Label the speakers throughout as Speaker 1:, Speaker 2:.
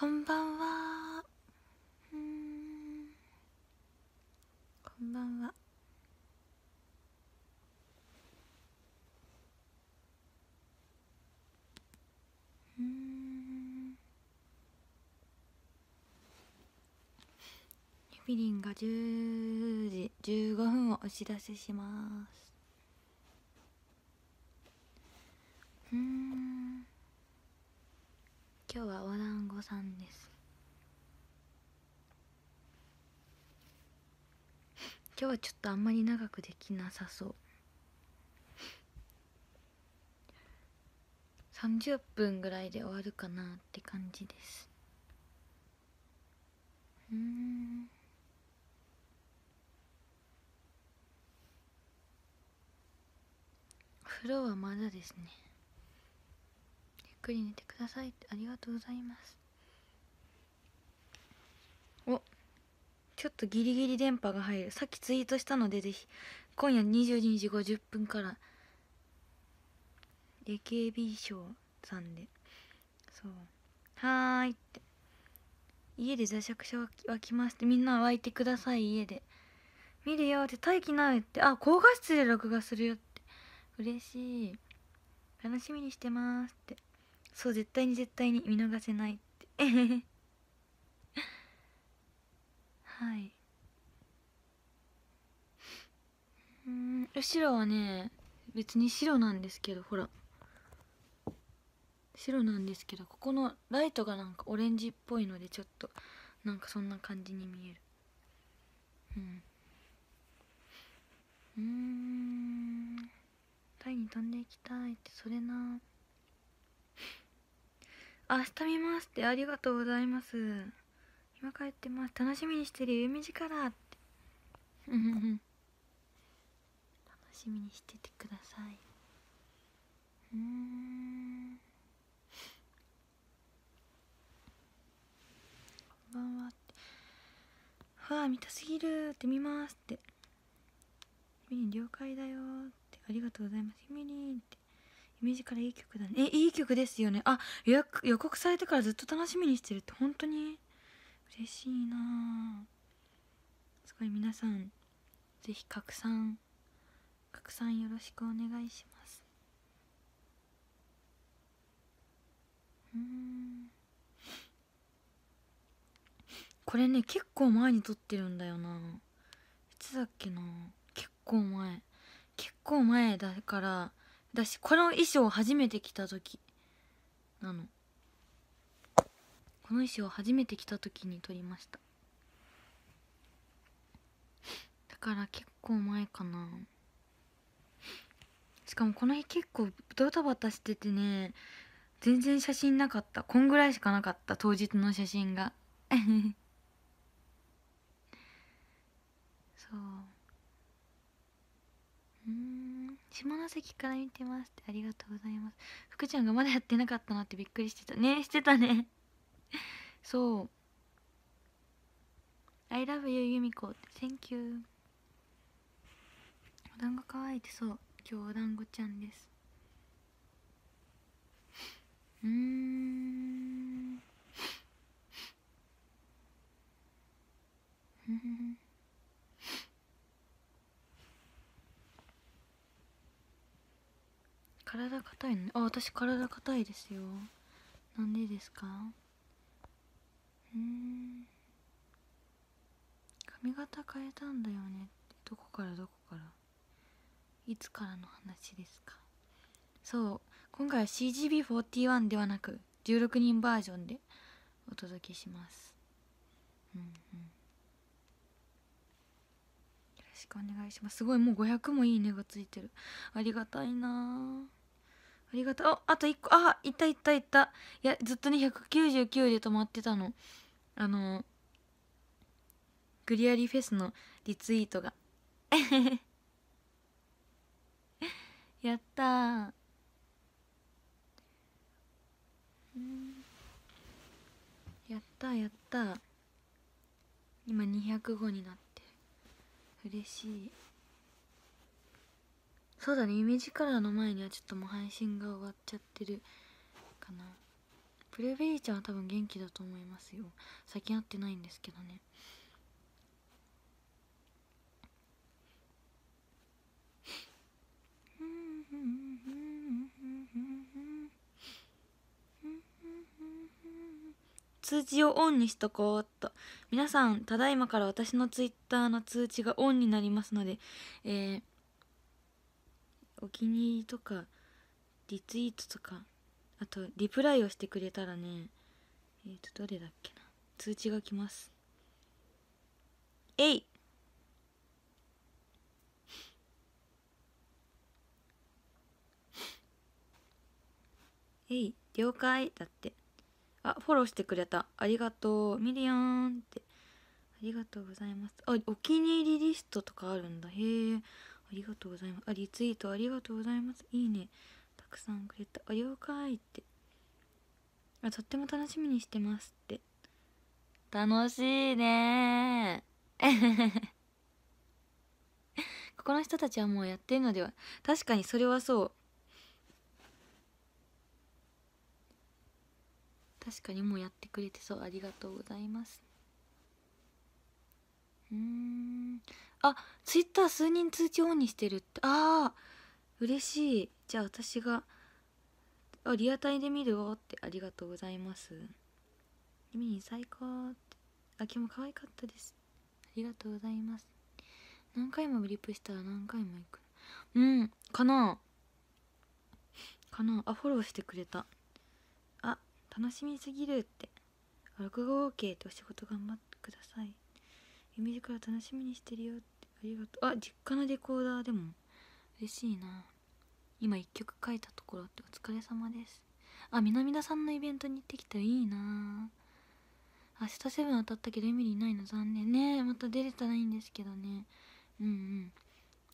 Speaker 1: こんばんはうんこんばんはうんゆびりんが10時15分をお知らせしますうん今日はお団子さんです今日はちょっとあんまり長くできなさそう30分ぐらいで終わるかなって感じですうん風呂はまだですねっくり寝てくださいってありがとうございますおちょっとギリギリ電波が入るさっきツイートしたのでぜひ今夜22時50分から AKB ーさんでそうはーいって家で座酌者湧きますってみんな湧いてください家で見るよって待機ないってあ高画質で録画するよって嬉しい楽しみにしてますってそう絶対に絶対に見逃せないって はいうん白はね別に白なんですけどほら白なんですけどここのライトがなんかオレンジっぽいのでちょっとなんかそんな感じに見えるうんうんタイに飛んでいきたいってそれな明日見ますってありがとうございます今帰ってます楽しみにしてる夢みじからって楽しみにしててくださいうんこんばんはってわあ見たすぎるって見ますってゆみりん了解だよってありがとうございますゆみりんってミュージカルいい曲だねえいい曲ですよねあ予予告されてからずっと楽しみにしてるって本当に嬉しいなすごい皆さんぜひ拡散拡散よろしくお願いしますうんこれね結構前に撮ってるんだよないつだっけな結構前結構前だから私この衣装初めて着た時なのこの衣装初めて着た時に撮りましただから結構前かなしかもこの日結構ドタバタしててね全然写真なかったこんぐらいしかなかった当日の写真がそう 下関から見てますってありがとうございます福ちゃんがまだやってなかったなってびっくりしてたねしてたねそう「I love you 由美子」って「Thank you」お団子かわいいってそう今日お団子ちゃんですうんうん。体硬いのあ私体硬いですよなんでですかうん髪型変えたんだよねどこからどこからいつからの話ですかそう今回は CGB41 ではなく16人バージョンでお届けしますうんうんよろしくお願いしますすごいもう500もいいねがついてるありがたいなあありがとう。あ、と1個。あ、いったいたいた。いや、ずっとね、199で止まってたの。あの、グリアリフェスのリツイートが。やったー。やったやった今205になって嬉しいそうだねイメージカラーの前にはちょっともう配信が終わっちゃってるかなプルベリーちゃんは多分元気だと思いますよ最近会ってないんですけどね通知をオンにしとこうっと皆さんただいまから私のツイッターの通知がオンになりますのでえーお気に入りとかリツイートとかあとリプライをしてくれたらねえっ、ー、とどれだっけな通知が来ますえいえい了解だってあフォローしてくれたありがとうミリアンってありがとうございますあお気に入りリストとかあるんだへえありがとうございます。あ、リツイートありがとうございます。いいね。たくさんくれた。あ、了解って。あ、とっても楽しみにしてますって。楽しいね ここの人たちはもうやってるのでは。確かにそれはそう。確かにもうやってくれてそう。ありがとうございます。うーん。あツイッター数人通知オンにしてるってああ嬉しいじゃあ私があリアタイで見るよってありがとうございますミニ最高ってあ今日も可愛かったですありがとうございます何回もリップしたら何回も行くうんかなかなあフォローしてくれたあ楽しみすぎるって録画 OK ってお仕事頑張ってください見ら楽しみにしてるよってありがとうあ実家のレコーダーでも嬉しいな今一曲書いたところってお疲れ様ですあ南田さんのイベントに行ってきたらいいな明日セブン当たったけどエミリーいないの残念ねまた出れたらいいんですけどねうんうん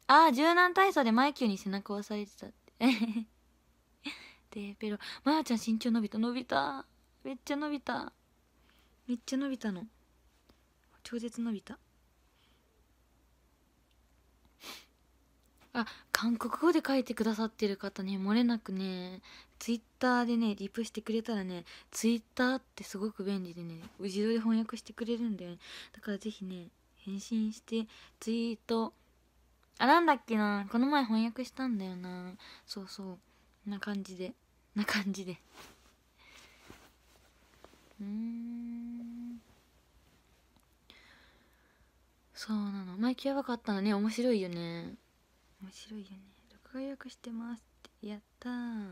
Speaker 1: ああ柔軟体操でマイキューに背中を押されてたってでペ ロマやちゃん身長伸びた伸びためっちゃ伸びためっちゃ伸びたの超絶伸びたあ韓国語で書いてくださってる方ね漏れなくねツイッターでねリプしてくれたらねツイッターってすごく便利でね自動で翻訳してくれるんだよねだから是非ね返信してツイートあなんだっけなこの前翻訳したんだよなそうそうな感じでな感じでうーんそうなの前やばかったのね面白いよね面白いよね録画予約してますってやったー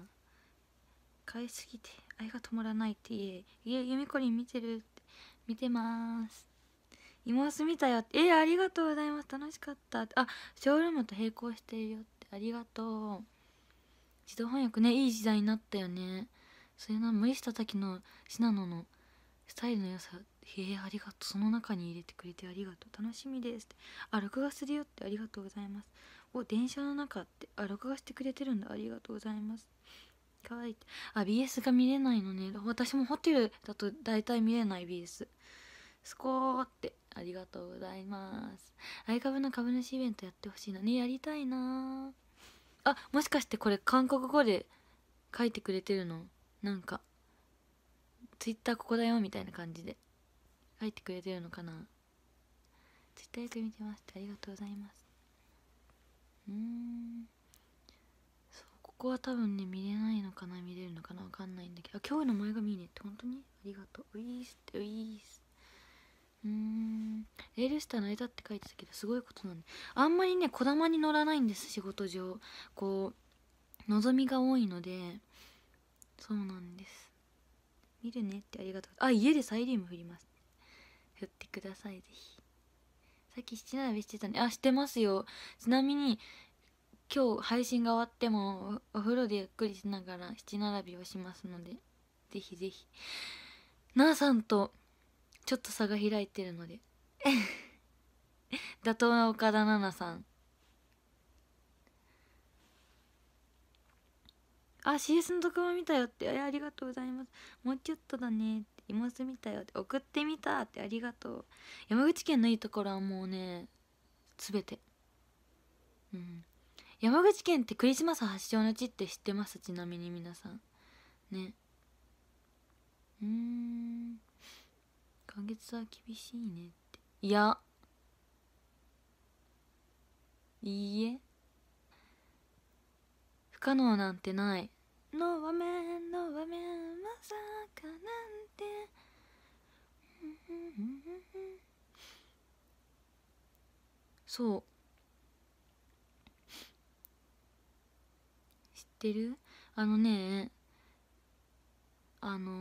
Speaker 1: 買いすぎて愛が止まらないって言え「いえゆみこりん見てる」って「見てます」妹見たよって「えー、ありがとうございます楽しかった」っあショールームと並行してるよ」って「ありがとう」自動翻訳ねいい時代になったよねそれな森下滝の信濃のスタイルの良さへえありがとうその中に入れてくれてありがとう楽しみです」って「あ録画するよ」って「ありがとうございます」お電車の中ってあ録画してくれてるんだありがとうございますかわいいってあ BS が見れないのね私もホテルだと大体見れない BS スコーってありがとうございますアイカブの株主イベントやってほしいのねやりたいなあもしかしてこれ韓国語で書いてくれてるのなんかツイッターここだよみたいな感じで書いてくれてるのかなツイッターよく見てましてありがとうございますうんそうここは多分ね見れないのかな見れるのかなわかんないんだけどあ今日の前髪いいねって本当にありがとうウィースってウィースうーんエールスターの枝って書いてたけどすごいことなんであんまりねこだまに乗らないんです仕事上こう望みが多いのでそうなんです見るねってありがとうあ家でサイリウム振ります振ってくださいぜひさっき七並びしてたねあしてますよちなみに今日配信が終わってもお風呂でゆっくりしながら七並びをしますのでぜひぜひなあさんとちょっと差が開いてるので妥当な岡田奈々さんあ CS の特番見たよってありがとうございますもうちょっとだね妹みたよって送ってみたってありがとう山口県のいいところはもうね全てうん山口県ってクリスマス発祥の地って知ってますちなみに皆さんねうん今月は厳しいねっていやいいえ不可能なんてないの場面の場面まさかなんてそう知ってるあのねあのー、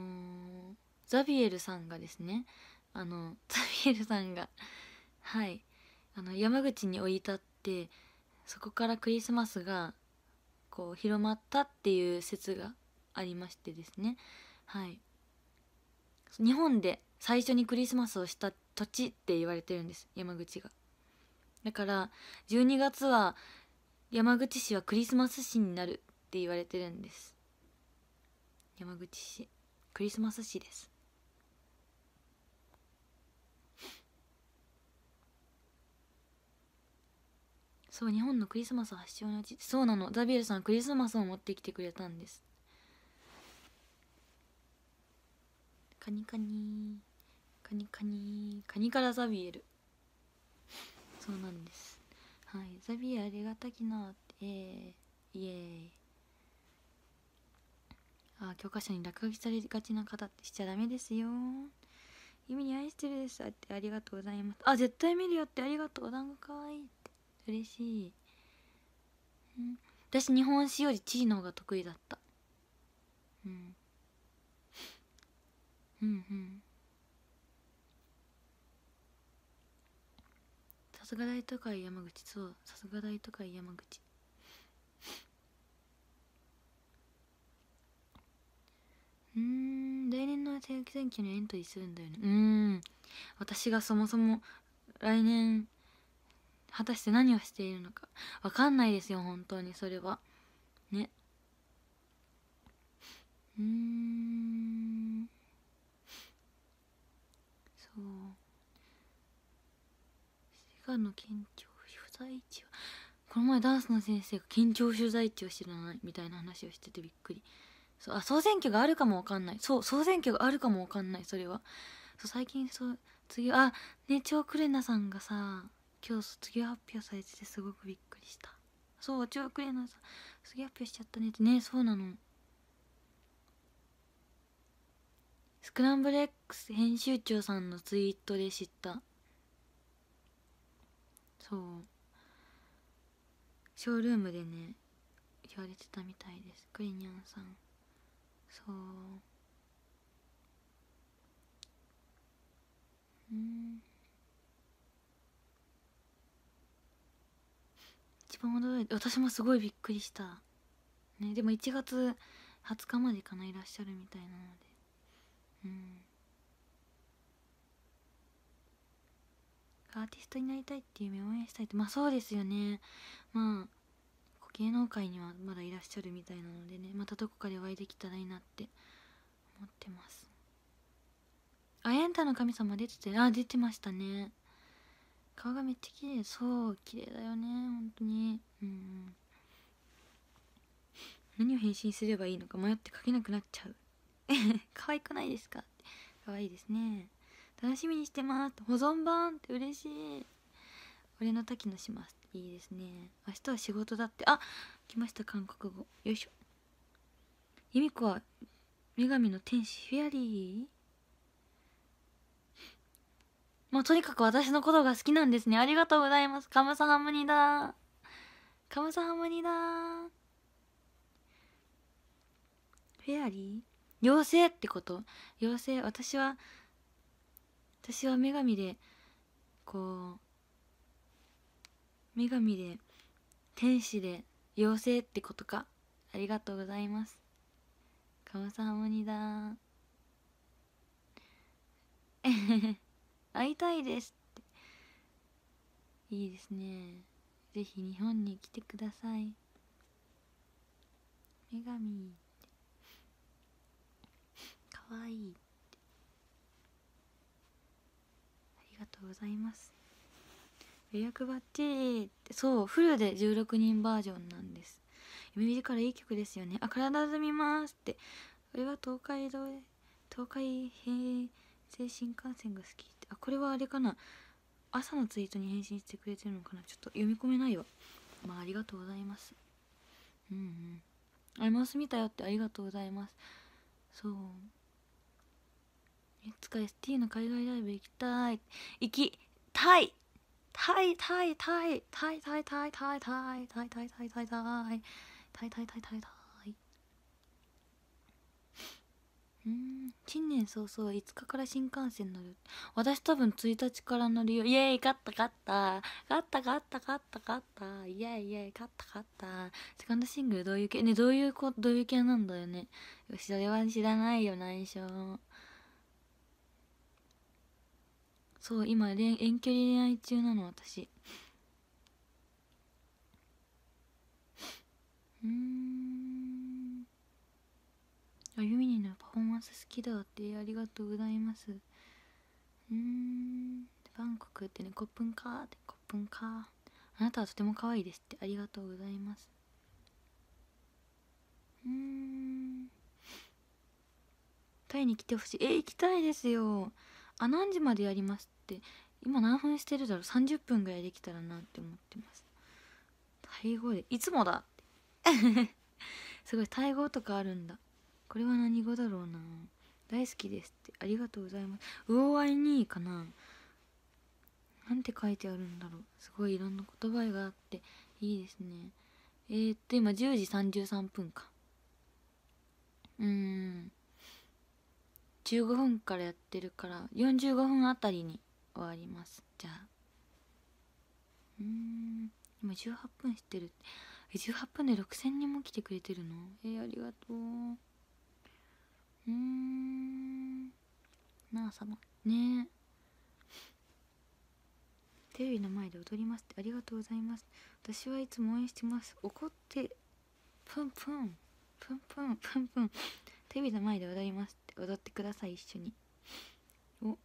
Speaker 1: ザビエルさんがですねあの ザビエルさんがはいあの山口に降り立ってそこからクリスマスがこう広まったっていう説がありましてですねはい日本で最初にクリスマスをした土地って言われてるんです山口がだから12月は山口市はクリスマス市になるって言われてるんです山口市クリスマス市ですそう日本のクリスマス発祥の地そうなのザビエルさんクリスマスを持ってきてくれたんですカニカニカニカニカニからザビエルそうなんですはいザビエありがたきなえー、イエーイあ教科書に落書きされがちな方ってしちゃダメですよ意味に愛してるですってありがとうございますあ絶対見るよってありがとうお団子かわいいって嬉しいん私日本史より地理の方が得意だったうんうんうんすが大都会山口そうさすが大都会山口うん来年の定期選挙にエントリーするんだよねうん私がそもそも来年果たして何をしているのかわかんないですよ本当にそれはねうんの緊張取材地はこの前ダンスの先生が緊張取材地を知らないみたいな話をしててびっくりそうあ総選挙があるかもわかんないそう総選挙があるかもわかんないそれはそう最近そう次あねちょくれなさんがさ今日卒業発表されててすごくびっくりしたそうちょくれなさん卒業発表しちゃったねってねそうなのスクランブル X 編集長さんのツイートで知ったそうショールームでね言われてたみたいですクリニャンさんそううん一番驚いて私もすごいびっくりしたねでも1月20日までかないらっしゃるみたいなのでうんアーティストになりたいっていう夢を応援したいってまあそうですよねまあ芸能界にはまだいらっしゃるみたいなのでねまたどこかでお会いできたらいいなって思ってますあエンタの神様出ててあ出てましたね顔がめっちゃ綺麗そう綺麗だよね本当にうん何を返信すればいいのか迷って書けなくなっちゃう 可愛くないですか可愛いですね楽しみにしてます保存版って嬉しい俺の滝野しますいいですね明日は仕事だってあ来ました韓国語よいしょ由美子は女神の天使フェアリーまあ、とにかく私のことが好きなんですね。ありがとうございます。カムサハムニだカムサハムニだフェアリー妖精ってこと妖精。私は私は女神でこう女神で天使で妖精ってことかありがとうございますカムサハモニだ会いたいですっていいですねぜひ日本に来てください女神かわいいがとうございます予約ばってそうフルで16人バージョンなんです夢見からいい曲ですよねあ体でみますってあれは東海道東海平成新幹線が好きってあこれはあれかな朝のツイートに返信してくれてるのかなちょっと読み込めないわまあありがとうございますうんうんあります見たよってありがとうございますそういつか ST の海外ライブ行きたい行きたいタイタイタイタイタイタイタイタイタイタイタイタイタイタイタイタイタイタイうん新年早々5日から新幹線乗る私多分1日から乗るよイエーイ勝った勝った勝った勝った勝った勝ったイエーイイエーイ勝った勝ったセカンドシングルどういう系ねどういうこどういう系なんだよねそれは知らないよ内緒そう今遠距離恋愛中なの私うんあゆみにのパフォーマンス好きだってありがとうございますうんバンコクってねコップンカーってコップンカーあなたはとても可愛いですってありがとうございますうんタイに来てほしいえ行きたいですよあ何時までやりますって今何分してるだろう30分ぐらいできたらなって思ってますタイ語でいつもだ すごいタイ語とかあるんだこれは何語だろうな大好きですってありがとうございますうおあいにかななんて書いてあるんだろうすごいいろんな言葉があっていいですねえー、っと今10時33分かうーん15分からやってるから45分あたりに終わりますじゃあうん今18分してる18分で6000人も来てくれてるのえー、ありがとううんなあ様ねえテレビの前で踊りますってありがとうございます私はいつも応援してます怒ってプンプンプンプンプンプンテレビの前で踊ります踊ってください一緒にお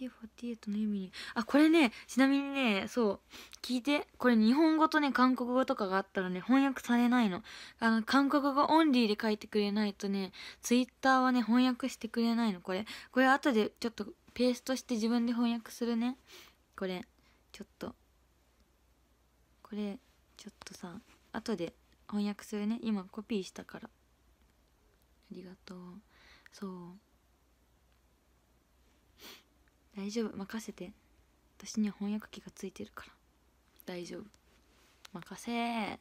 Speaker 1: 48の意味にあこれねちなみにねそう聞いてこれ日本語とね韓国語とかがあったらね翻訳されないのあの韓国語オンリーで書いてくれないとねツイッターはね翻訳してくれないのこれこれ後でちょっとペーストして自分で翻訳するねこれちょっとこれちょっとさ後で翻訳するね今コピーしたからりがとうそう大丈夫任せて私には翻訳機がついてるから大丈夫任せ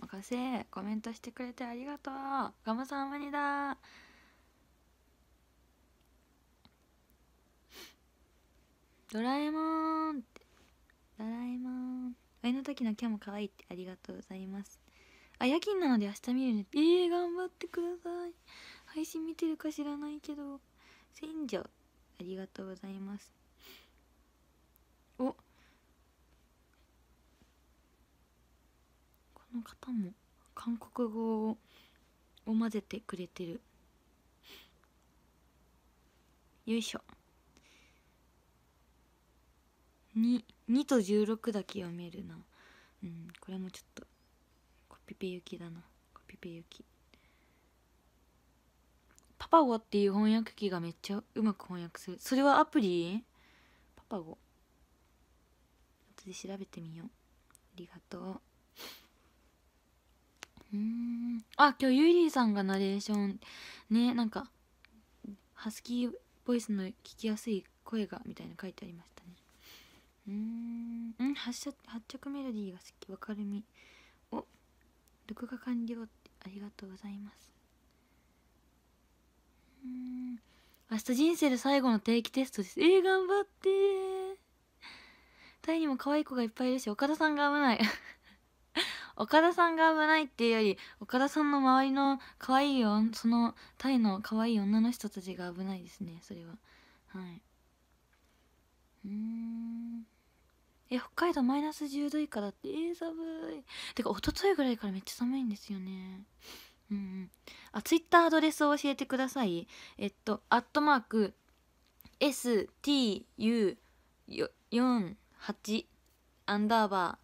Speaker 1: 任せコメントしてくれてありがとうガムさん無理だドラえもんってドラえもん上の時のキャも可愛いってありがとうございますあ夜勤なので明日見るねえー、頑張ってください配信見てるか知らないけど千女ありがとうございますおこの方も韓国語を混ぜてくれてるよいしょ 2, 2と16だけ読めるなうんこれもちょっとピピ行だなコピペ行パパゴっていう翻訳機がめっちゃうまく翻訳するそれはアプリパパゴ後で調べてみようありがとううんあ今日ゆいりーさんがナレーションねなんかハスキーボイスの聞きやすい声がみたいな書いてありましたねうん発射発着メロディーが好き分かるみ録画完了ってありがとうございますうん明日人生で最後の定期テストですえー、頑張ってタイにも可愛い子がいっぱいいるし岡田さんが危ない 岡田さんが危ないっていうより岡田さんの周りの可愛いよそのタイの可愛い女の人たちが危ないですねそれははいうーんえ北海道マイナス10度以下だってえー、寒いてか一昨日ぐらいからめっちゃ寒いんですよねうん、あツイッターアドレスを教えてくださいえっとアットマーク STU48 アンダーバ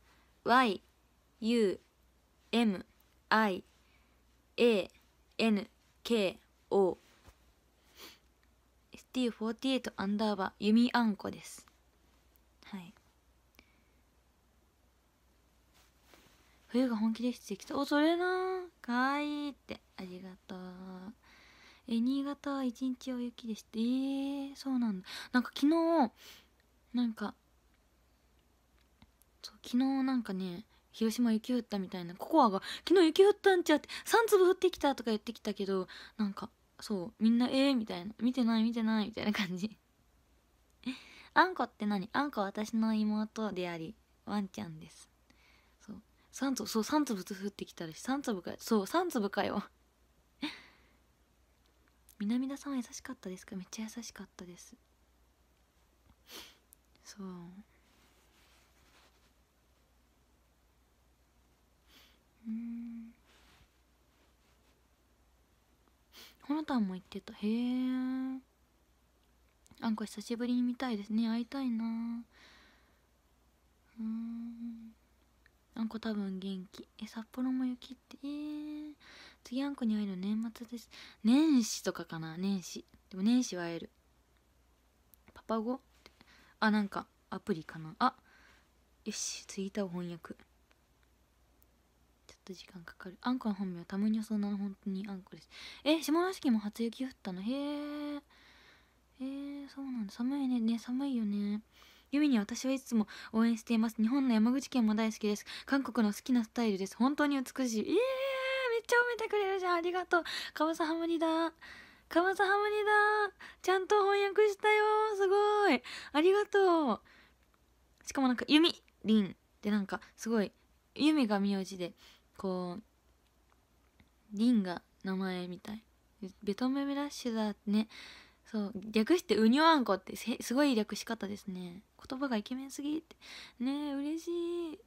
Speaker 1: ー YUMIANKO ST48 アンダーバー弓あんこです冬が本気でしてきた。お、それなかわいいって。ありがとう。え、新潟は一日お雪でして。えー、そうなんだ。なんか昨日、なんか、そう昨日なんかね、広島雪降ったみたいな、ココアが、昨日雪降ったんちゃって、3粒降ってきたとか言ってきたけど、なんか、そう、みんな、ええー、みたいな、見てない見てないみたいな感じ。あんこって何あんこは私の妹であり、ワンちゃんです。3粒そう3粒降ってきたらし3粒かそう3粒かよ 南田さん優しかったですかめっちゃ優しかったですそううんほのたんも言ってたへえあんこ久しぶりに見たいですね会いたいなうんあんこ多分元気。え、札幌も雪って、えー、次あんこに会える年末です。年始とかかな年始。でも年始は会える。パパ語あ、なんか、アプリかな。あよし、ツイッターを翻訳。ちょっと時間かかる。あんこの本名はたまにはそんなの本当にあんこです。え、下関も初雪降ったのへえ。へえ、そうなんだ。寒いね。ね、寒いよね。ゆミに私はいつも応援しています。日本の山口県も大好きです。韓国の好きなスタイルです。本当に美しい。えー、めっちゃ褒めてくれるじゃん。ありがとう。カムサハムニだ。カムサハムニだ。ちゃんと翻訳したよ。すごい。ありがとう。しかもなんか、ゆみりんてなんか、すごい、ユミが名字で、こう、りんが名前みたい。ベトナムラッシュだね。そう略してうにょあんこってすごい略し方ですね言葉がイケメンすぎってねえ嬉しい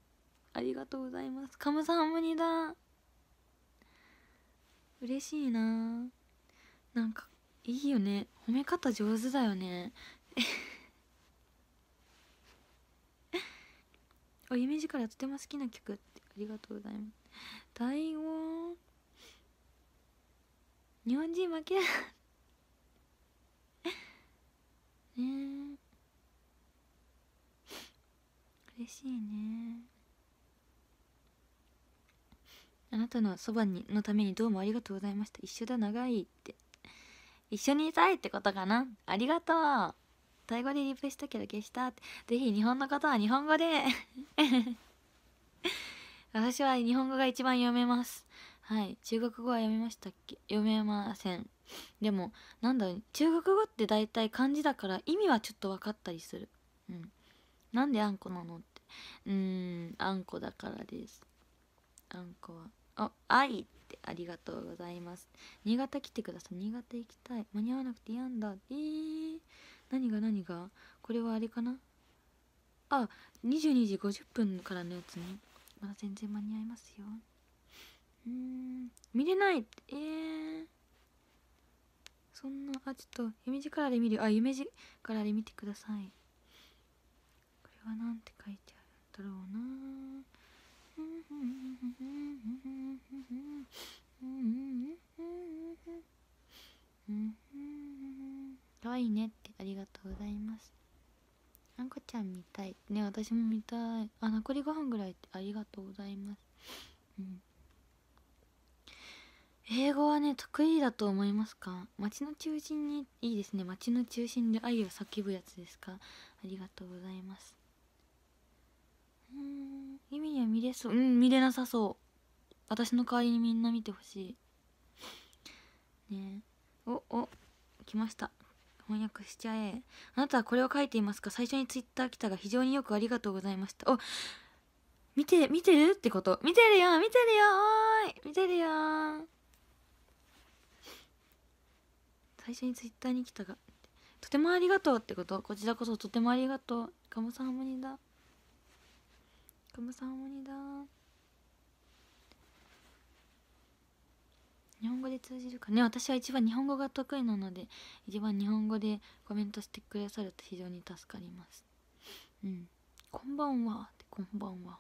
Speaker 1: ありがとうございますカムサハムニだ嬉しいななんかいいよね褒め方上手だよね お夢らとても好きな曲ってありがとうございます大悟日本人負けね嬉しいねあなたのそばにのためにどうもありがとうございました一緒だ長いって一緒にいたいってことかなありがとうタイ語でリプしたけど消したってぜひ日本の方は日本語で 私は日本語が一番読めますはい中国語は読めましたっけ読めませんでもなんだろう中国語って大体漢字だから意味はちょっと分かったりするうんなんであんこなのってうーんあんこだからですあんこはあ愛ってありがとうございます新潟来てください新潟行きたい間に合わなくて嫌んだえー、何が何がこれはあれかなあ22時50分からのやつねまだ全然間に合いますようん見れないえーそんなあちょっと夢路からカラーで見るあ夢路からカラーで見てくださいこれは何て書いてあるんだろうな可愛いねってありがとうございますあんこちゃん見たいね私も見たいあ残り5分ぐらいってありがとうございますうん英語はね得意だと思いますか街の中心にいいですね街の中心で愛を叫ぶやつですかありがとうございますうん意味には見れそううん見れなさそう私の代わりにみんな見てほしいねおお来ました翻訳しちゃえあなたはこれを書いていますか最初にツイッター来たが非常によくありがとうございましたお見て見てるってこと見てるよ見てるよおーい見てるよ最初にツイッターに来たがとてもありがとうってことこちらこそとてもありがとうカさんハモニだカさんハモニだ日本語で通じるかね私は一番日本語が得意なので一番日本語でコメントしてくださると非常に助かりますうんこんばんはってこんばんは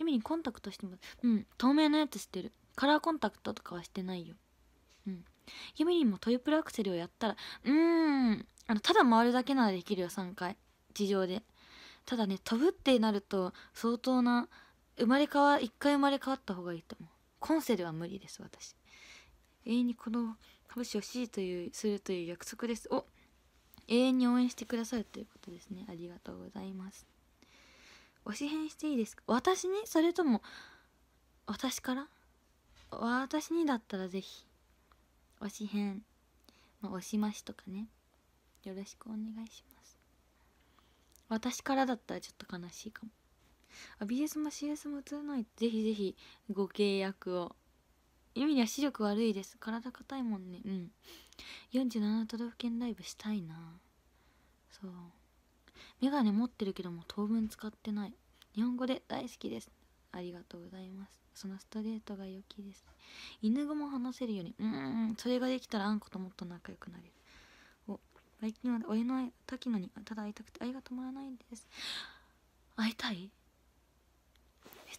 Speaker 1: 意味にコンタクトしてもうん透明のやつしてるカラーコンタクトとかはしてないようんリンもトリプルアクセルをやったらうーんあのただ回るだけならできるよ3回地上でただね飛ぶってなると相当な生まれ変わ一回生まれ変わった方がいいと思う今世では無理です私永遠にこの星を支持というするという約束ですお永遠に応援してくださるということですねありがとうございます推し援していいですか私にそれとも私から私にだったらぜひ推し編、まあ、推し増しとかねよろしくお願いします私からだったらちょっと悲しいかもあ BS も CS も映らないぜひぜひご契約を意味には視力悪いです体硬いもんねうん47都道府県ライブしたいなそうメガネ持ってるけども当分使ってない日本語で大好きですありがとうございますそのストレートが良きです犬語も話せるようにうんそれができたらあんこともっと仲良くなれるお最近は俺の滝野にただ会いたくて愛が止まらないんです会いたい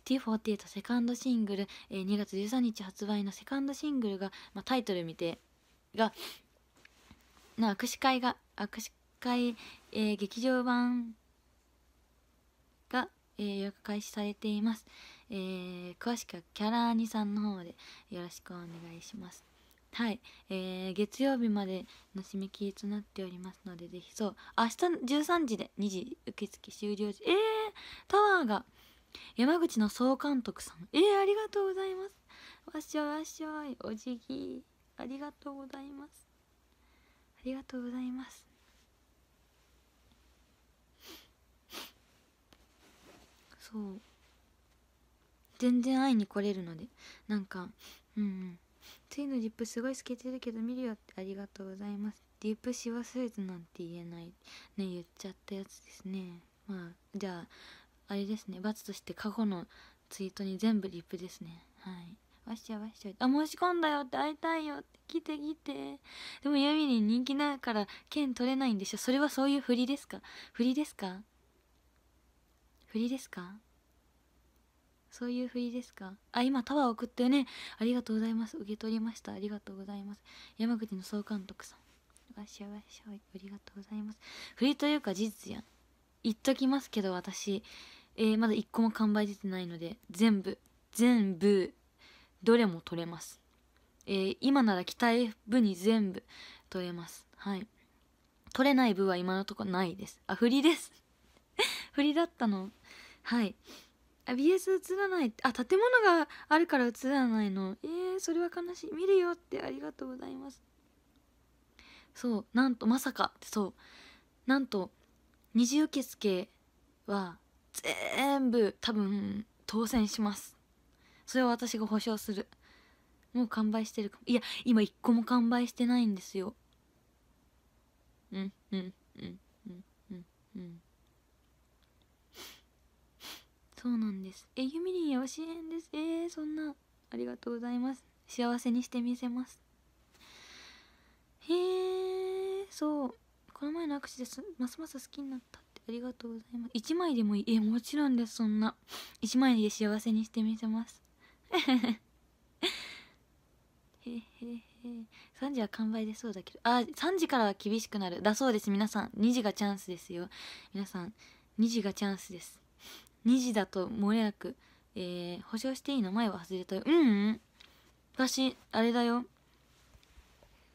Speaker 1: ST48 セカンドシングル、えー、2月13日発売のセカンドシングルが、まあ、タイトル見てがな握手会が握手会、えー、劇場版が予約開始されています、えー、詳しくはキャラーニさんの方でよろしくお願いしますはい、えー、月曜日までの締め切りとなっておりますのでぜひそう明日13時で2時受付終了時えー、タワーが山口の総監督さんえー、ありがとうございますわっしょいわっしょいお辞儀ありがとうございますありがとうございますそう全然会いに来れるのでなんかうん次ついのリップすごい透けてるけど見るよってありがとうございますリップし忘れツなんて言えないね言っちゃったやつですねまあじゃああれですね罰として過去のツイートに全部リップですねはいわっしゃわっしゃあ申し込んだよって会いたいよって来て来てでも闇に人気ないから剣取れないんでしょそれはそういうふりですかふりですかふりですかそういうふりですかあ今タワー送ったよねありがとうございます受け取りましたありがとうございます山口の総監督さんわしゃわしゃありがとうございますふりというか事実やん言っときますけど私、えー、まだ1個も完売出てないので全部全部どれも取れますえー、今なら期待部に全部取れますはい取れない部は今のところないですあふりですふ りだったのはいあ BS 映らないあ建物があるから映らないのえー、それは悲しい見るよってありがとうございますそうなんとまさかそうなんと二次受付は全部多分当選しますそれは私が保証するもう完売してるかもいや今一個も完売してないんですようんうんうんうんうんうんそうなんですえゆみりんや教えんですえー、そんなありがとうございます幸せにしてみせますへえそうこの前の握手ですますます好きになったってありがとうございます1枚でもいいえもちろんですそんな1枚で幸せにしてみせますへへへ3時は完売でそうだけどあ3時からは厳しくなるだそうです皆さん2時がチャンスですよ皆さん2時がチャンスです2時だともれなく、えー、保証していいの前は外れたよ。うん、うん、私、あれだよ。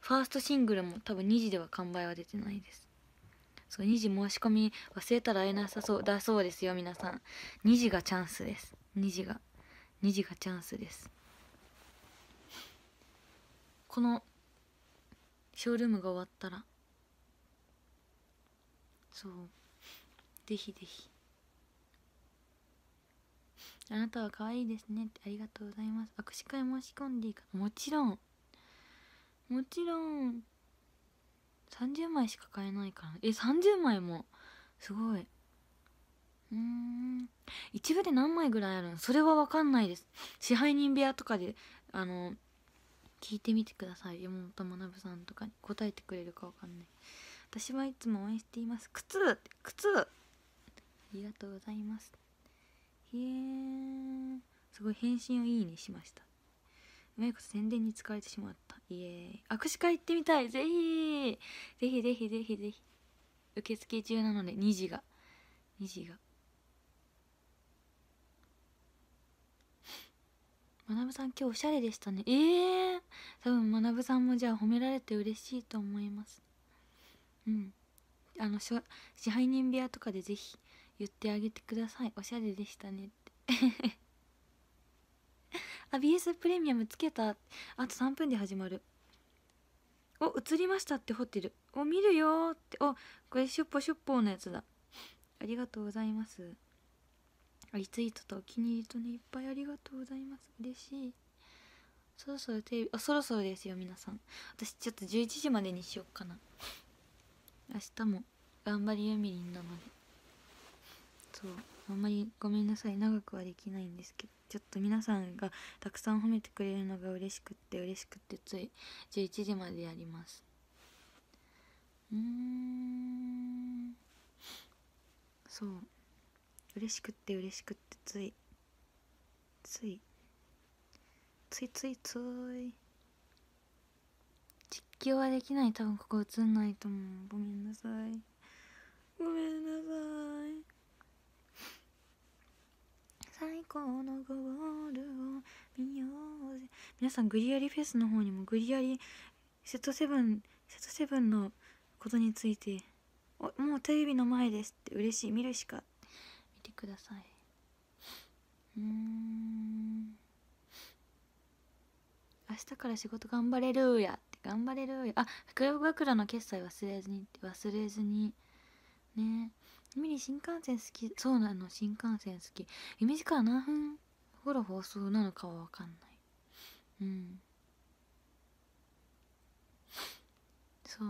Speaker 1: ファーストシングルも多分2時では完売は出てないです。そう、2時申し込み忘れたら会えなさそうだそうですよ、皆さん。2時がチャンスです。2時が。2時がチャンスです。このショールームが終わったらそうぜひぜひあなたは可愛いですねってありがとうございます握手会申し込んでいいかもちろんもちろん30枚しか買えないからえ30枚もすごいうん一部で何枚ぐらいあるのそれはわかんないです支配人部屋とかであの聞いてみてください山本学さんとかに答えてくれるかわかんない私はいつも応援しています靴靴ありがとうございますへえ。すごい返信をいいにしましたうまいこと宣伝に使えてしまったイエーイ握手会行ってみたいぜひぜひぜひぜひぜひ受付中なので2時が2時がまなぶさん今日おしゃれでしたねええー、多分まなぶさんもじゃあ褒められて嬉しいと思いますうんあの支配人部屋とかでぜひ言ってあげてくださいおしゃれでしたねって あ BS プレミアムつけたあと3分で始まるお映りましたってホテルお見るよっておこれしょっぽしょっぽのやつだありがとうございますリツイートとお気に入りとねいっぱいありがとうございます嬉しいそろそろテレビあそろそろですよ皆さん私ちょっと11時までにしよっかな明日も頑張りゆみりんなのでそうあんまりごめんなさい長くはできないんですけどちょっと皆さんがたくさん褒めてくれるのが嬉しくって嬉しくってつい11時までやりますうんそう嬉しくって嬉しくってついついついついつい実況はできない多分ここ映んないと思うごめんなさいごめんなさい最高のゴールを見ようぜ皆さんグリアリフェスの方にもグリアリセットセブンセットセブンのことについておもうテレビの前ですって嬉しい見るしか見てくださいうん明日から仕事頑張れるやって頑張れるやあ福袋の決済忘れずに忘れずにねミリ新幹線好きそうなの新幹線好き夢時間何分ら放送なのかは分かんないうんそう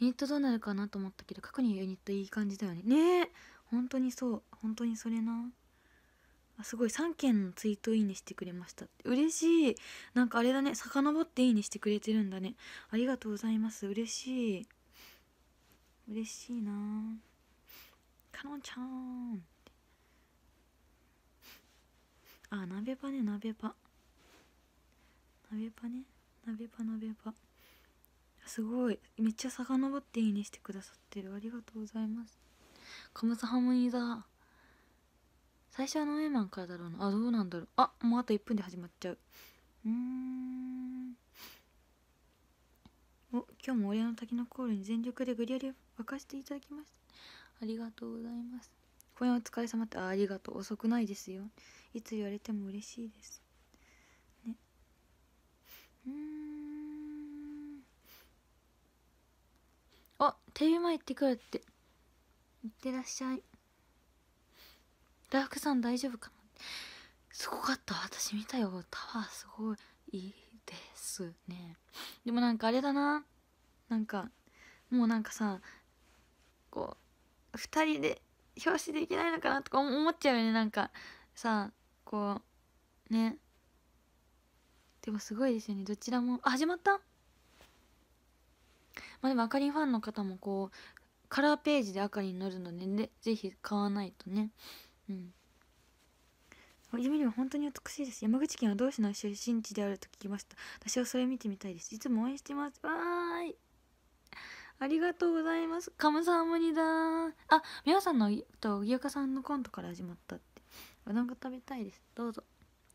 Speaker 1: ユニットどうなるかなと思ったけど過去にユニットいい感じだよねねえ本当にそう本当にそれなあすごい3件のツイートいいねしてくれました嬉しいなんかあれだね遡っていいねしてくれてるんだねありがとうございます嬉しい嬉しいなかのんちゃんあ鍋場ね鍋場鍋場ね鍋場鍋場すごいめっちゃさかのぼっていいねしてくださってるありがとうございますカムサハムニだ最初はノーマンからだろうなあどうなんだろうあもうあと1分で始まっちゃううんお今日も俺の滝のコールに全力でグリアリを沸かしていただきましたありがとうございます。今夜お疲れ様ってありがとう。遅くないですよ。いつ言われても嬉しいです。ね。うん。あ、テレビ前行ってくるって。行ってらっしゃい。大福さん大丈夫かなすごかった。私見たよ。タワーすごい。いいですね。でもなんかあれだな。なんか、もうなんかさ、こう、2人で表紙できないのかなとか思っちゃうよねなんかさこうねでもすごいですよねどちらも始まったまあでもあかりんファンの方もこうカラーページであかりに載るので、ね、ぜひ買わないとねうん夢には本当に美しいです山口県は同市の出身地であると聞きました私はそれ見てみたいですいつも応援してますわーいありがとうございます。カムサムニだあ、みわさんの、と、ゆうかさんのコントから始まったって。うどんが食べたいです。どうぞ。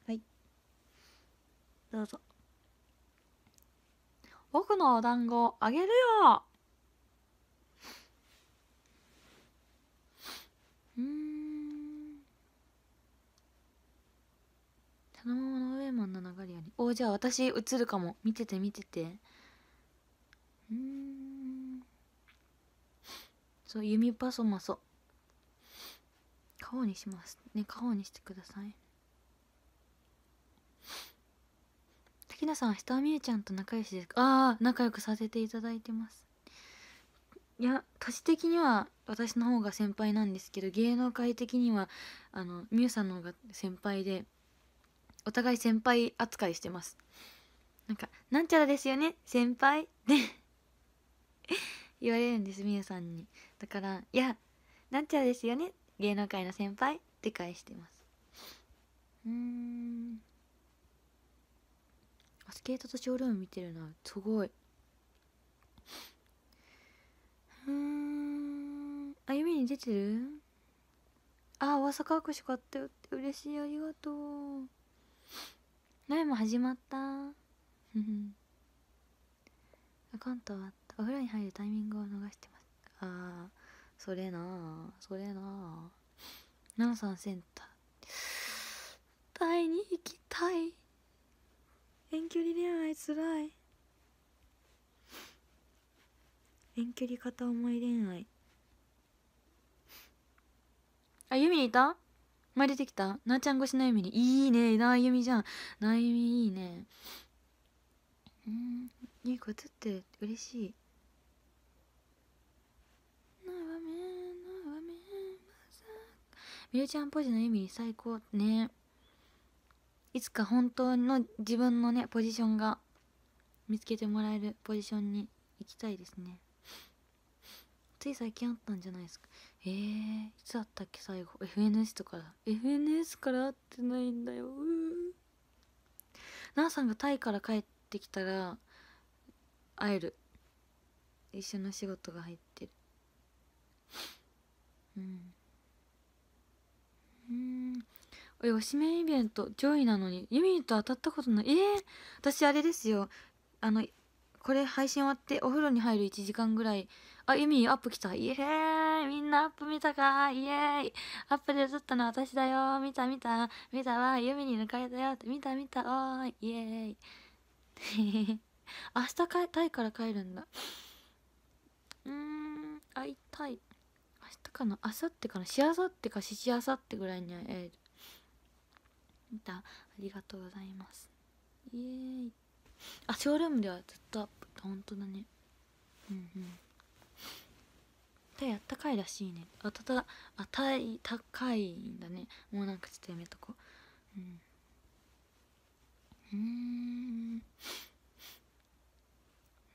Speaker 1: はい。どうぞ。僕のお団子あげるようん。そのままのウェーマンの流れやり。おじゃあ私映るかも。見てて見てて。うん。そう弓パソマソ顔にしますね顔にしてください滝野さん明日はみゆちゃんと仲良しですかああ仲良くさせていただいてますいや年的には私の方が先輩なんですけど芸能界的にはあのみゆさんの方が先輩でお互い先輩扱いしてますなんか「なんちゃらですよね先輩」って 言われるんですみゆさんにだから「いやなっちゃうですよね芸能界の先輩」って返してますうんスケートとショールーム見てるなすごいうんあ夢に出てるあ大阪握手買ったよって嬉しいありがとうライも始まったアカウントはお風呂に入るタイミングを逃してますああそれなあそれなあナンさんセンタータイに行きたい遠距離恋愛つらい遠距離片思い恋愛あゆみいた前出てきたなーちゃん越しのゆみにいいねなあゆみじゃんなあゆみいいねうんゆいこ映って嬉しいみゆちゃんポジの意味最高ねいつか本当の自分のねポジションが見つけてもらえるポジションに行きたいですねつい最近あったんじゃないですかえー、いつあったっけ最後 FNS とか FNS から会ってないんだよなあさんがタイから帰ってきたら会える一緒の仕事が入ってるうんうんえおしめイベント上位なのにユミと当たったことないえー、私あれですよあのこれ配信終わってお風呂に入る1時間ぐらいあユミアップ来たイエーイみんなアップ見たかイエーイアップで映ったの私だよ見た見た見たわユミに抜かれたよって見た見たおーイエーイ 明日かタイから帰るんだうーん会いたい明日かなあさってかなしあさってかししあさってぐらいにはえー、見たありがとうございますイエーイあショールームではずっとアップほんとだねうんうんタイあったかいらしいねあたたあたい高いんだねもうなんかちょっとやめとこううんうん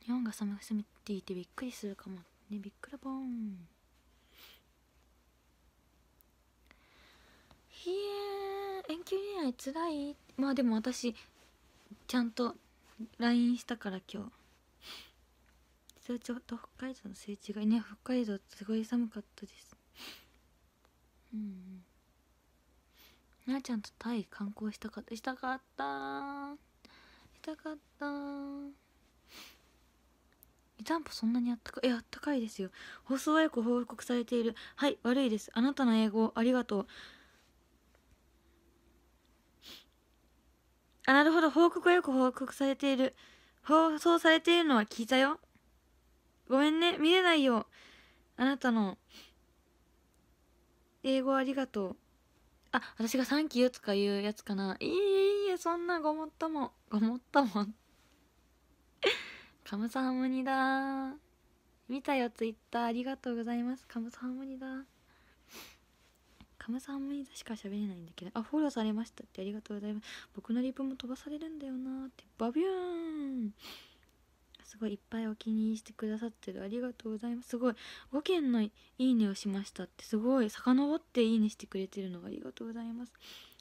Speaker 1: 日本が寒すぎていてびっくりするかもねびっくらぼーんひえ遠距離恋愛つらいまあでも私ちゃんと LINE したから今日早朝と北海道のすれ違いね北海道すごい寒かったですうんなあちゃんとタイ観光したかったしたかったしたかった湯たんぽそんなにあったかいやあったかいですよ放送よく報告されているはい悪いですあなたの英語ありがとうあ、なるほど。報告がよく報告されている。放送されているのは聞いたよ。ごめんね。見れないよ。あなたの。英語ありがとう。あ、私がサンキューとか言うやつかな。いいえ、いいえ、そんなごもっとも。ごもっとも。カムサハモニだ見たよ、ツイッター。ありがとうございます。カムサハモニだムさんいしか喋れないんだけど、あ、フォローされましたってありがとうございます。僕のリプも飛ばされるんだよなって、バビューンすごいいっぱいお気に入りしてくださってる。ありがとうございます。すごい。5件のいいねをしましたって、すごい。遡っていいねしてくれてるのありがとうございます。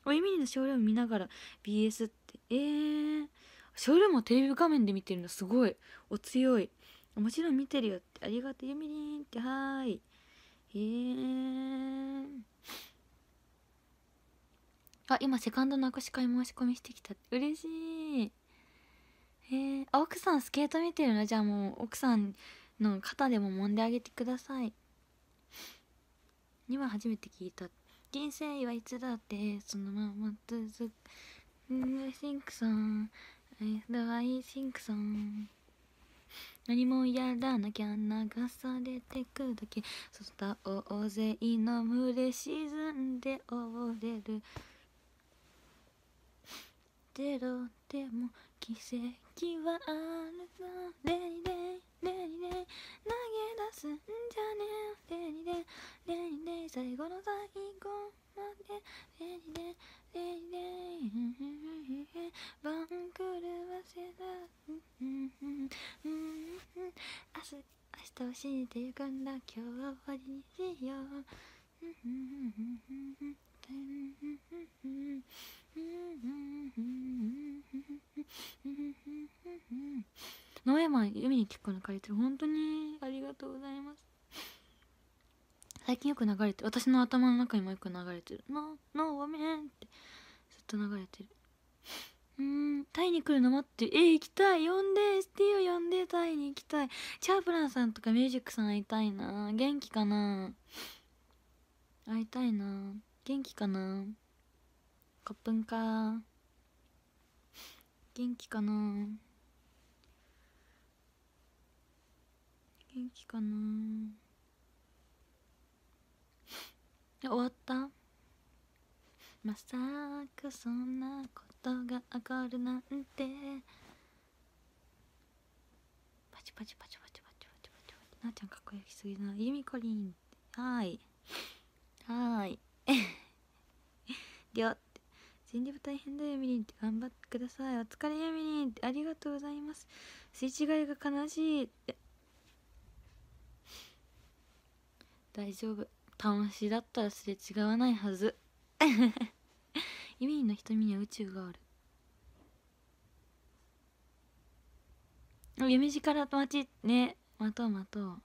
Speaker 1: おゆみりの少量見ながら BS って、えー。ショもーテレビ画面で見てるのすごい。お強い。もちろん見てるよって。ありがとう、ゆみりんって。はーい。えー。あ、今セカンドの握手会申し込みしてきた。嬉しい。えー、あ、奥さんスケート見てるのじゃあもう奥さんの肩でも揉んであげてください。今初めて聞いた。人生はいつだってそのまま続く。シンクさん。ドアイシンクさん。何もやらなきゃ流されてくだけ。そした大勢の群れ沈んで溺れる。てろでも奇跡はあるぞレイレイレイレイ投げ出すんじゃねレイレイレイレイ最後の最後までレイレイレイレイ番狂わせだ明日明日を信じてゆくんだ今日は終わりにしようノエマン海に聞くの書いてる本当にありがとうございます最近よく流れてる私の頭の中にもよく流れてる「ノーノーごめん」ってずっと流れてるうんタイに来るの待ってるえ行きたい呼んでスティを呼んでタイに行きたいチャープランさんとかミュージックさん会いたいな元気かな会いたいな元気かなコップンか元気かな元気かな終わったまさかそんなことが起こるなんてパチパチパチパチパチパチパチパチなあちゃんかっこよきすぎなゆみこりんはいはいりょ って全力大変だよみりんって頑張ってくださいお疲れよみりんってありがとうございますすれ違いが悲しいって大丈夫楽しだったらすれ違わないはずイミンの瞳には宇宙がある夢路からね待とう待とう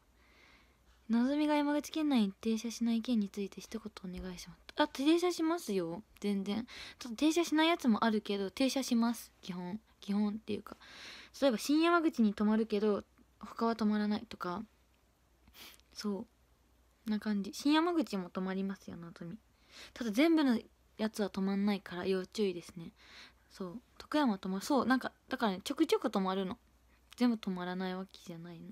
Speaker 1: のぞみが山口県内に停車しない件について一言お願いしますあ停車しますよ全然ちょっと停車しないやつもあるけど停車します基本基本っていうか例えば新山口に泊まるけど他は泊まらないとかそうな感じ新山口も止まりますよなとみただ全部のやつは止まんないから要注意ですねそう徳山止まるそうなんかだからねちょくちょく止まるの全部止まらないわけじゃないの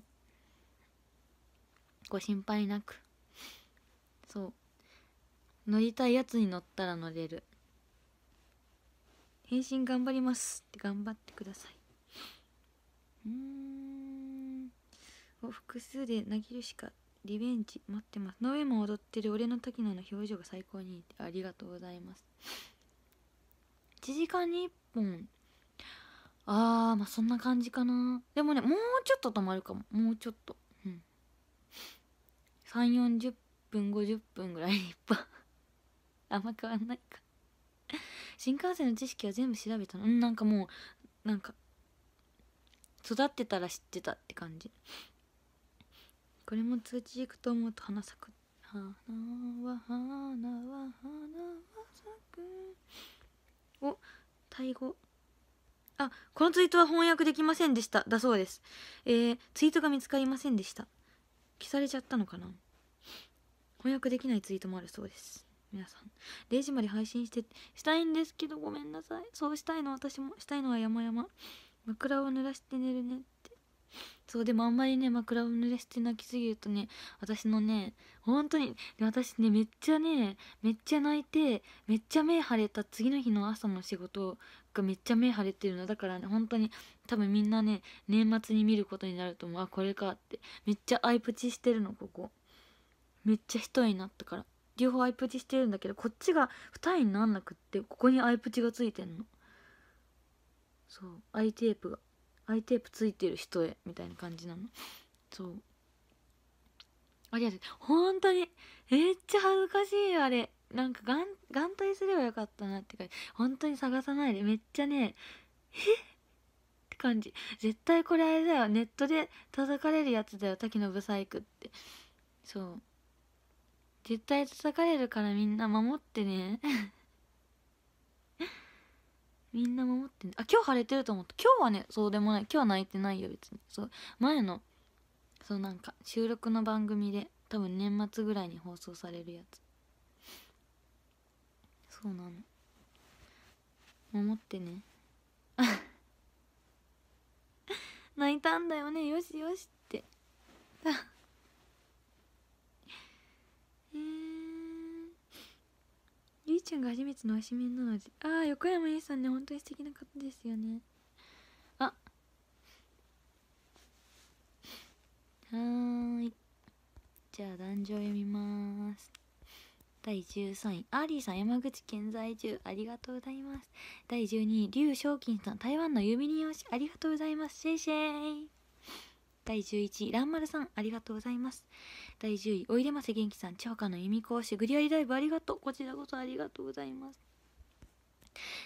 Speaker 1: ご心配なくそう乗りたいやつに乗ったら乗れる返信頑張りますって頑張ってくださいうーん複数で投げるしかリベンジ待ってますノエも踊ってる俺の時のの表情が最高にいいありがとうございます1時間に1本あーまあそんな感じかなでもねもうちょっと止まるかももうちょっとうん3 4 0分50分ぐらいに1本 あんま変わんないか新幹線の知識は全部調べたのうんなんかもうなんか育ってたら知ってたって感じこれも通知行くと思うと花咲く花は花は花は咲くおタイ語あこのツイートは翻訳できませんでしただそうですえー、ツイートが見つかりませんでした消されちゃったのかな翻訳できないツイートもあるそうです皆さん0時まで配信してしたいんですけどごめんなさいそうしたいの私もしたいのは山々枕を濡らして寝るねそうでもあんまりね枕を濡れして泣きすぎるとね私のね本当に私ねめっちゃねめっちゃ泣いてめっちゃ目腫れた次の日の朝の仕事がめっちゃ目腫れてるのだからね本当に多分みんなね年末に見ることになると思うあこれかってめっちゃアイプチしてるのここめっちゃ一重になったから両方アイプチしてるんだけどこっちが二重になんなくってここにアイプチがついてんのそうアイテープが。アイテープついてる人へみたいな感じなのそうありがとう本当にめっちゃ恥ずかしいあれなんか眼眼帯すればよかったなって感じ本当に探さないでめっちゃねえって感じ絶対これあれだよネットで叩かれるやつだよ滝のブサイクってそう絶対叩かれるからみんな守ってねみんな守ってあ今日晴れてると思った今日はねそうでもない今日泣いてないよ別にそう前のそうなんか収録の番組で多分年末ぐらいに放送されるやつそうなの守ってね 泣いたんだよねよしよしって えーゆいちゃんが初めての推しメンなのでああ横山ゆいさんね本当に素敵な方ですよねあはいじゃあ壇上読みます第13位、アーリーさん、山口県在住、ありがとうございます。第12位、劉賞金さん、台湾の郵便人推し、ありがとうございます。シェイシェイ。第11位、らんさん、ありがとうございます。第10位、おいでませ元気さん、超ゃかの弓美講師、グリアリダイブありがとう。こちらこそありがとうございます。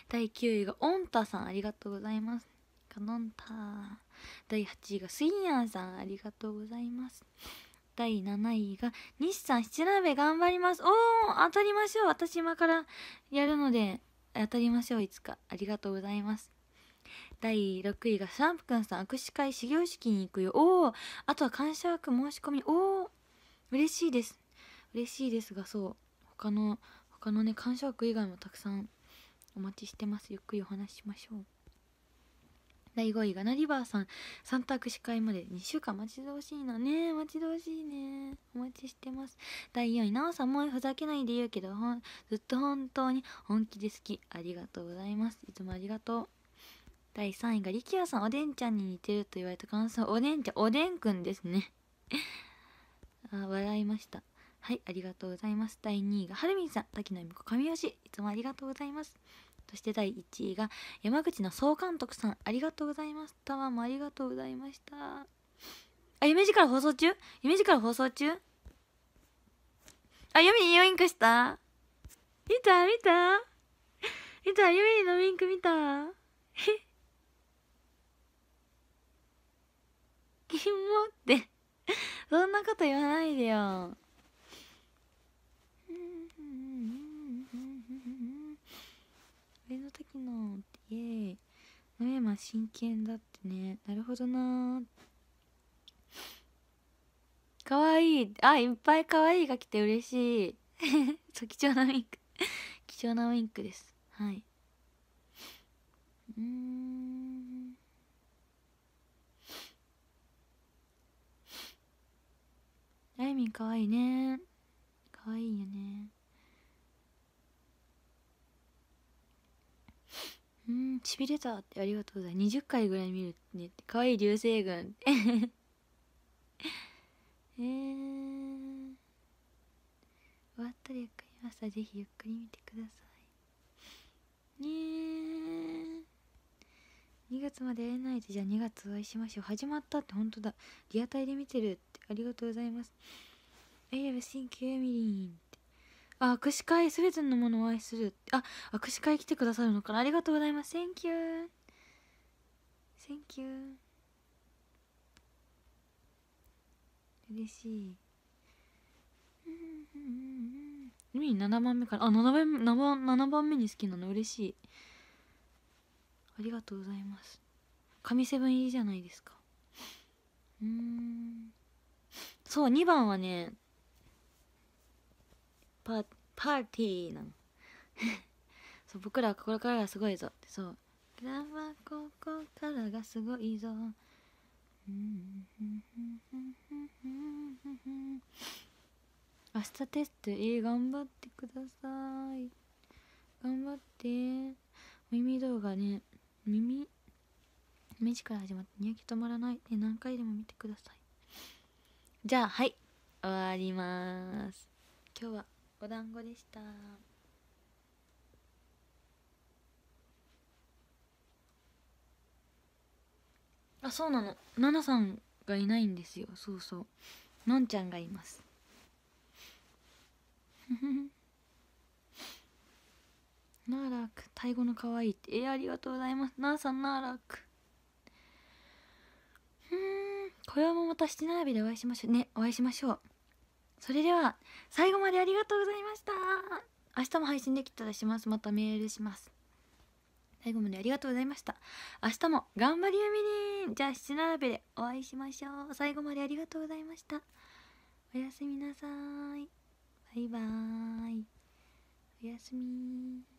Speaker 1: 第9位が、おんたさん、ありがとうございます。カノンタ。第8位が、すいやんさん、ありがとうございます。第7位が、西さん、七鍋頑張ります。おー、当たりましょう。私今からやるので、当たりましょう、いつか。ありがとうございます。第6位がスランプくんさん握手会始業式に行くよおおあとは感謝枠申し込みおお嬉しいです嬉しいですがそう他の他のね感謝枠以外もたくさんお待ちしてますゆっくりお話ししましょう第5位がナリバーさんサンタ握手会まで2週間待ち遠しいなね待ち遠しいねお待ちしてます第4位なおさんもふざけないで言うけどずっと本当に本気で好きありがとうございますいつもありがとう第3位が力也さんおでんちゃんに似てると言われた感想おでんちゃんおでんくんですね あ笑いましたはいありがとうございます第2位がはるみんさん滝野由美子神吉いつもありがとうございますそして第1位が山口の総監督さんありがとうございますたもありがとうございましたあ夢から放送中夢から放送中あ夢にウインクした見た見た見た夢のウインク見たえって そんなこと言わないでよん。の時のん。うイエーイ野山真剣だってねなるほどなかわいいあいっぱいかわいいが来て嬉しいん。う貴重なウィンク貴重なウィンクですはいうんあいみんかわいいねかわいいよねうんしびれたってありがとうございます20回ぐらい見るねってかわいい流星群 えー、終わったらゆっくり朝ぜひゆっくり見てくださいねえ2月まで会えないでじゃあ2月お会いしましょう始まったって本当だリアタイで見てるってありがとうございますエイブシンキュエミリンってあ握手会すべてのものをお会いするってあ握手会来てくださるのかなありがとうございます Thank you Thank you 嬉しいうんうんうんうん7番目からあ7番 ,7 番目に好きなの嬉しいありがとうございます神セブンいいじゃないですかうんそう2番はねパパーティーなのそう僕らはここからがすごいぞってそう「僕らはここからがすごいぞ」明日テストえ頑張ってください頑張って耳動画ね耳目から始まってニヤキ止まらないで何回でも見てくださいじゃあはい終わります今日はお団子でしたあそうなのナナさんがいないんですよそうそうのんちゃんがいますナーラクタイ語の可愛いってえー、ありがとうございますナーさんナーラークうん今宵もまた七並びでお会いしましょうねお会いしましょうそれでは最後までありがとうございました明日も配信できたらしますまたメールします最後までありがとうございました明日も頑張りやみりんじゃあ七並べでお会いしましょう最後までありがとうございましたおやすみなさいバイバーイおやすみ